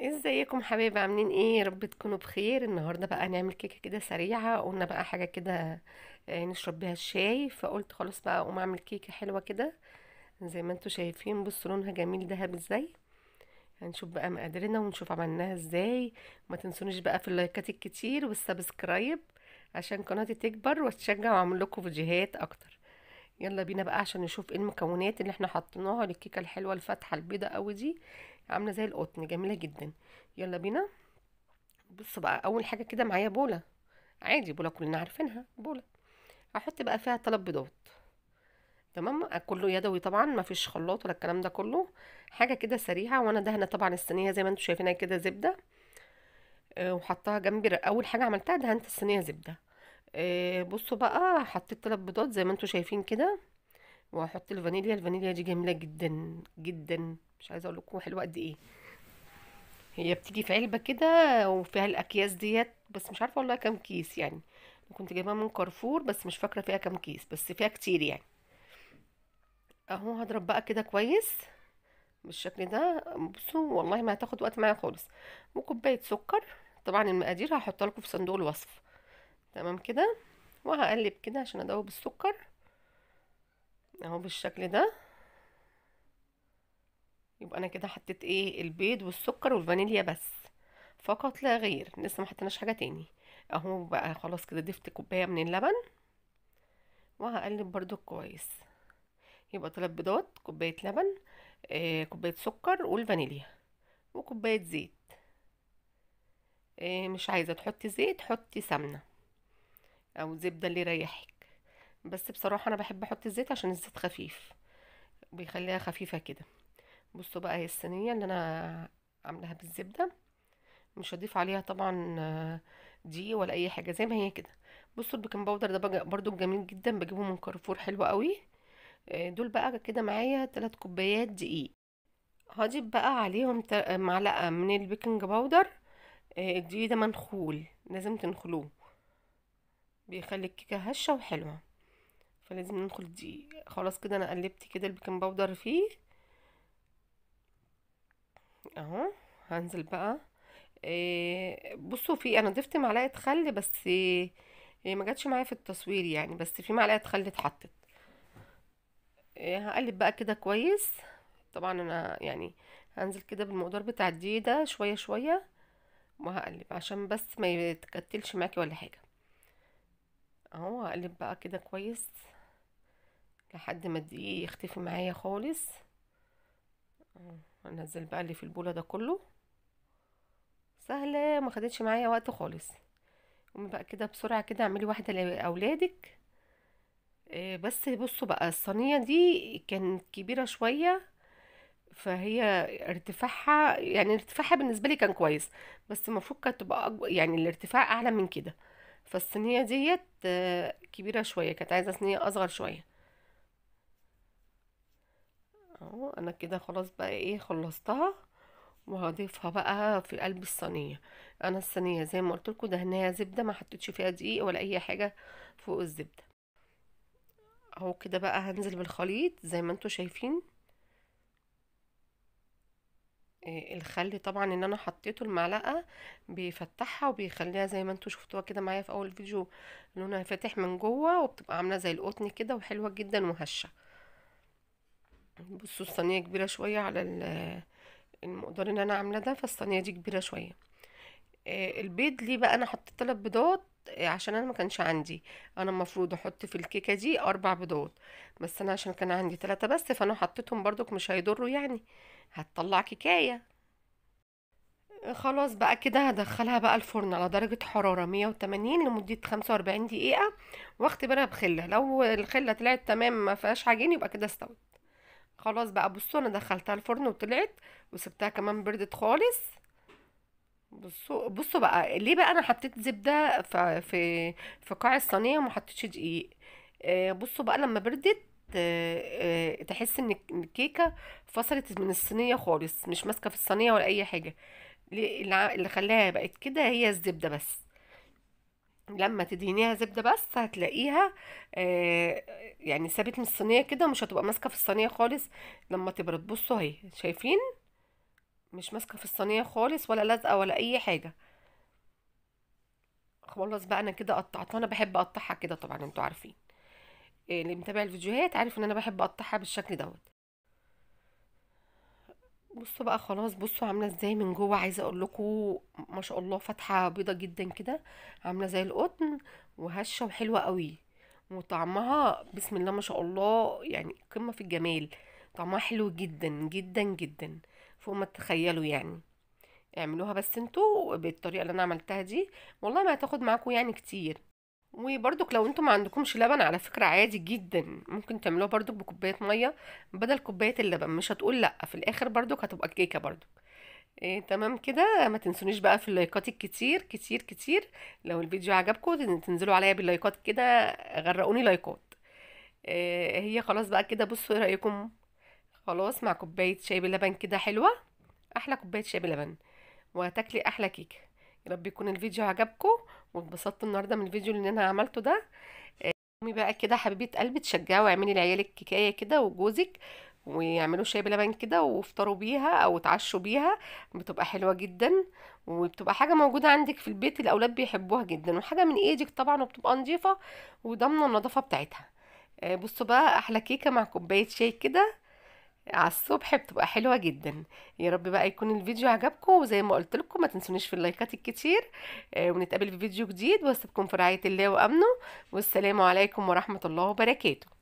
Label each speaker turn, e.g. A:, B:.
A: ازيكم حبايبي عاملين ايه يا رب تكونوا بخير النهارده بقى هنعمل كيكه كده سريعه قلنا بقى حاجه كده آه، نشرب بيها الشاي فقلت خلاص بقى اقوم اعمل كيكه حلوه كده زي ما انتوا شايفين بصوا لونها جميل دهب ازاي هنشوف بقى مقاديرنا ونشوف عملناها ازاي ما تنسونيش بقى في اللايكات الكتير والسبسكرايب عشان قناتي تكبر وتشجع واعمل لكم فيديوهات اكتر يلا بينا بقى عشان نشوف ايه المكونات اللي احنا حطيناها للكيكه الحلوه الفاتحه البيضه قوي دي عامله زي القطن جميله جدا يلا بينا بص بقى اول حاجه كده معايا بوله عادي بوله كلنا عارفينها بوله هحط بقى فيها ثلاث بيضات تمام كله يدوي طبعا ما فيش خلاط ولا الكلام ده كله حاجه كده سريعه وانا دهنه طبعا الصينيه زي ما انتم شايفينها كده زبده آه، وحطها جنبي اول حاجه عملتها دهنت الصينيه زبده آه، بصوا بقى حطيت ثلاث بيضات زي ما انتم شايفين كده وهحط الفانيليا الفانيليا دي جميله جدا جدا مش عايزه اقول لكم حلوه قد ايه هي بتيجي في علبه كده وفيها الاكياس ديت بس مش عارفه والله كام كيس يعني كنت جايباها من كارفور بس مش فاكره فيها كام كيس بس فيها كتير يعني اهو هضرب بقى كده كويس بالشكل ده بصوا والله ما هتاخد وقت معايا خالص وكوبايه سكر طبعا المقادير هحطها لكم في صندوق الوصف تمام كده وهقلب كده عشان ادوب السكر اهو بالشكل ده يبقى انا كده حطيت ايه البيض والسكر والفانيليا بس فقط لا غير لسه ما حطيناش حاجه تاني اهو بقى خلاص كده ضفت كوبايه من اللبن وهقلب برضو كويس يبقى ثلاث بيضات كوبايه لبن آه كوبايه سكر والفانيليا وكوبايه زيت آه مش عايزه تحطي زيت حطي سمنه او زبده اللي يريحك بس بصراحه انا بحب احط الزيت عشان الزيت خفيف بيخليها خفيفه كده بصوا بقى هي الصينيه اللي انا عاملاها بالزبده مش هضيف عليها طبعا دي ولا اي حاجه زي ما هي كده بصوا البيكنج باودر ده برضو جميل جدا بجيبه من كارفور حلو قوي آه، دول بقى كده معايا ثلاث كوبايات دقيق هضيف بقى عليهم معلقه من البيكنج باودر آه، الدقيق ده منخول لازم تنخلوه بيخلي الكيكه هشه وحلوه فلازم ندخل دي خلاص كده انا قلبت كده البيكنج باودر فيه اهو هنزل بقى إيه بصوا في انا ضفت معلقه خل بس إيه ما جاتش معايا في التصوير يعني بس في معلقه خل اتحطت إيه هقلب بقى كده كويس طبعا انا يعني هنزل كده بالمقدار بتاع الدقيق ده شويه شويه وهقلب عشان بس ما يتكتلش معاكي ولا حاجه اهو هقلب بقى كده كويس لحد ما دي يختفي معايا خالص هنزل بقى اللي في البوله ده كله سهله ما خدتش معايا وقت خالص قومي بقى كده بسرعه كده اعملي واحده لاولادك آه، بس بصوا بقى الصينيه دي كانت كبيره شويه فهي ارتفاعها يعني ارتفاعها بالنسبه لي كان كويس بس المفروض كانت تبقى يعني الارتفاع اعلى من كده فالصينية ديت آه، كبيرة شوية كانت عايزة صينية أصغر شوية اهو انا كده خلاص بقى ايه خلصتها وهضيفها بقى في قلب الصينيه انا الصينيه زي ما قلت لكم دهناها زبده ما حطيتش فيها دقيق ولا اي حاجه فوق الزبده اهو كده بقى هنزل بالخليط زي ما انتم شايفين آه، الخل طبعا ان انا حطيته المعلقه بيفتحها وبيخليها زي ما انتوا شفتوها كده معايا في اول الفيديو لونها فاتح من جوه وبتبقى عامله زي القطن كده وحلوه جدا وهشه بصوا الصينيه كبيره شويه على المقدار اللي انا عامله ده فالصينيه دي كبيره شويه آه، البيض ليه بقى انا حطيت ثلاث بيضات عشان انا ما كانش عندي انا المفروض احط في الكيكه دي اربع بيضات بس انا عشان كان عندي ثلاثه بس فانا حطيتهم برضك مش هيضروا يعني هتطلع كيكايه خلاص بقى كده هدخلها بقى الفرن على درجة حرارة 180 لمدة 45 دقيقة واختبرها بخلة لو الخلة طلعت تمام ما فيهاش عجين يبقى كده استوت خلاص بقى بصوا انا دخلتها الفرن وطلعت وسبتها كمان بردت خالص بصوا بصوا بقى ليه بقى انا حطيت زبده في في قاع الصينيه وما حطيتش دقيق آه، بصوا بقى لما بردت آه، آه، تحس ان الكيكه فصلت من الصينيه خالص مش ماسكه في الصينيه ولا اي حاجه اللي خلاها بقت كده هي الزبده بس لما تدهنيها زبدة بس هتلاقيها يعني سابت من الصينية كده ومش هتبقى ماسكة في الصينية خالص لما تبرد بصوا اهي شايفين مش ماسكه في الصينيه خالص ولا لازقه ولا اي حاجه خلاص بقى انا كده قطعتها انا بحب اقطعها كده طبعا انتوا عارفين آه، اللي متابع الفيديوهات عارف ان انا بحب اقطعها بالشكل دوت بصوا بقى خلاص بصوا عامله ازاي من جوه عايزه اقول لكم ما شاء الله فاتحه بيضه جدا كده عامله زي القطن وهشه وحلوه قوي وطعمها بسم الله ما شاء الله يعني قمه في الجمال طعمها حلو جدا جدا جدا فوق ما تتخيلوا يعني اعملوها بس انتوا بالطريقه اللي انا عملتها دي والله ما هتاخد معاكم يعني كتير وبرضك لو انتم ما عندكمش لبن على فكره عادي جدا ممكن تعملوها برضك بكوبايه ميه بدل كوبايه اللبن مش هتقول لا في الاخر برضك هتبقى كيكه برضك إيه تمام كده ما تنسونيش بقى في اللايكات الكتير كتير كتير لو الفيديو عجبكم تنزلوا عليا باللايكات كده غرقوني لايكات إيه هي خلاص بقى كده بصوا ايه رايكم خلاص مع كوبايه شاي بلبن كده حلوه احلى كوبايه شاي بلبن وهتاكلي احلى كيكه يا رب يكون الفيديو عجبكو واتبسطت النهارده من الفيديو اللي انا عملته ده آه، قومي بقى كده حبيبه قلبي تشجعي واعملي لعيالك كيكايه كده وجوزك ويعملوا شاي بلبن كده وافطروا بيها او اتعشوا بيها بتبقى حلوه جدا وبتبقى حاجه موجوده عندك في البيت الاولاد بيحبوها جدا وحاجه من ايدك طبعا وبتبقى نظيفه وضمن النظافه بتاعتها آه، بصوا بقى احلى كيكه مع كوبايه شاي كده على الصبح بتبقى حلوة جدا يا رب بقى يكون الفيديو عجبكم وزي ما قلت لكم ما تنسونيش في اللايكات الكتير آه، ونتقابل في فيديو جديد واسيبكم في رعاية الله وامنه والسلام عليكم ورحمة الله وبركاته